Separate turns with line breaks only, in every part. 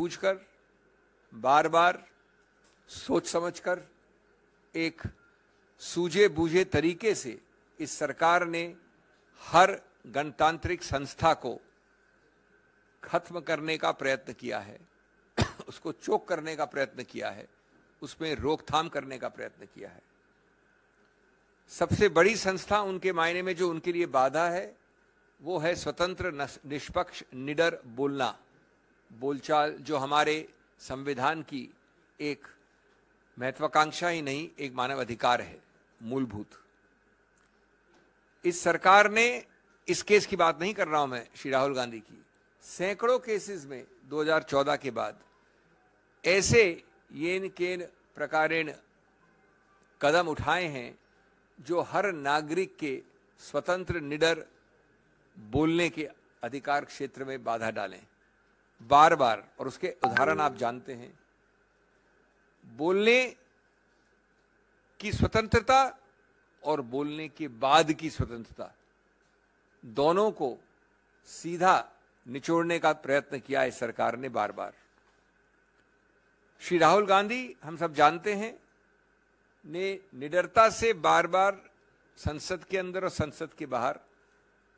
पूछकर बार बार सोच समझकर एक सूझे बूझे तरीके से इस सरकार ने हर गणतांत्रिक संस्था को खत्म करने का प्रयत्न किया है उसको चोक करने का प्रयत्न किया है उसमें रोकथाम करने का प्रयत्न किया है सबसे बड़ी संस्था उनके मायने में जो उनके लिए बाधा है वो है स्वतंत्र निष्पक्ष निडर बोलना बोलचाल जो हमारे संविधान की एक महत्वाकांक्षा ही नहीं एक मानव अधिकार है मूलभूत इस सरकार ने इस केस की बात नहीं कर रहा हूं मैं श्री राहुल गांधी की सैकड़ों केसेस में 2014 के बाद ऐसे येन केन प्रकारेण कदम उठाए हैं जो हर नागरिक के स्वतंत्र निडर बोलने के अधिकार क्षेत्र में बाधा डालें बार बार और उसके उदाहरण आप जानते हैं बोलने की स्वतंत्रता और बोलने के बाद की स्वतंत्रता दोनों को सीधा निचोड़ने का प्रयत्न किया है सरकार ने बार बार श्री राहुल गांधी हम सब जानते हैं ने निडरता से बार बार संसद के अंदर और संसद के बाहर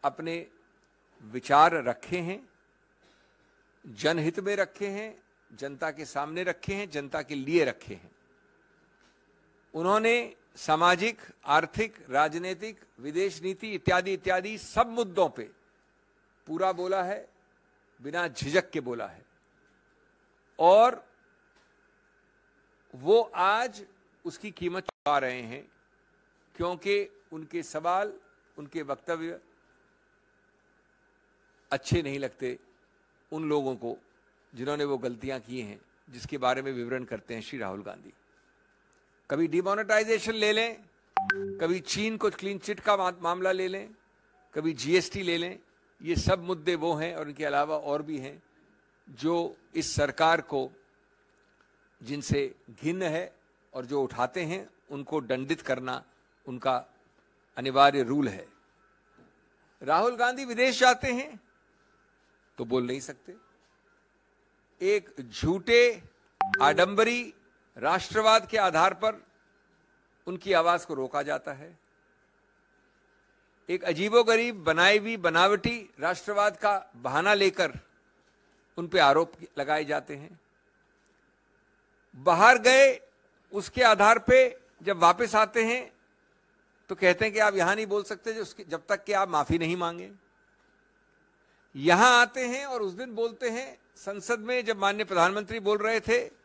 अपने विचार रखे हैं जनहित में रखे हैं जनता के सामने रखे हैं जनता के लिए रखे हैं उन्होंने सामाजिक आर्थिक राजनीतिक विदेश नीति इत्यादि इत्यादि सब मुद्दों पे पूरा बोला है बिना झिझक के बोला है और वो आज उसकी कीमत चुका रहे हैं क्योंकि उनके सवाल उनके वक्तव्य अच्छे नहीं लगते उन लोगों को जिन्होंने वो गलतियां की हैं जिसके बारे में विवरण करते हैं श्री राहुल गांधी कभी डिमोनेटाइजेशन ले लें कभी चीन को क्लीन चिट का मामला ले लें कभी जीएसटी ले लें ये सब मुद्दे वो हैं और इनके अलावा और भी हैं जो इस सरकार को जिनसे घिन है और जो उठाते हैं उनको दंडित करना उनका अनिवार्य रूल है राहुल गांधी विदेश जाते हैं तो बोल नहीं सकते एक झूठे आडंबरी राष्ट्रवाद के आधार पर उनकी आवाज को रोका जाता है एक अजीबोगरीब बनाई हुई बनावटी राष्ट्रवाद का बहाना लेकर उन पर आरोप लगाए जाते हैं बाहर गए उसके आधार पे जब वापस आते हैं तो कहते हैं कि आप यहां नहीं बोल सकते जब तक कि आप माफी नहीं मांगे यहां आते हैं और उस दिन बोलते हैं संसद में जब माननीय प्रधानमंत्री बोल रहे थे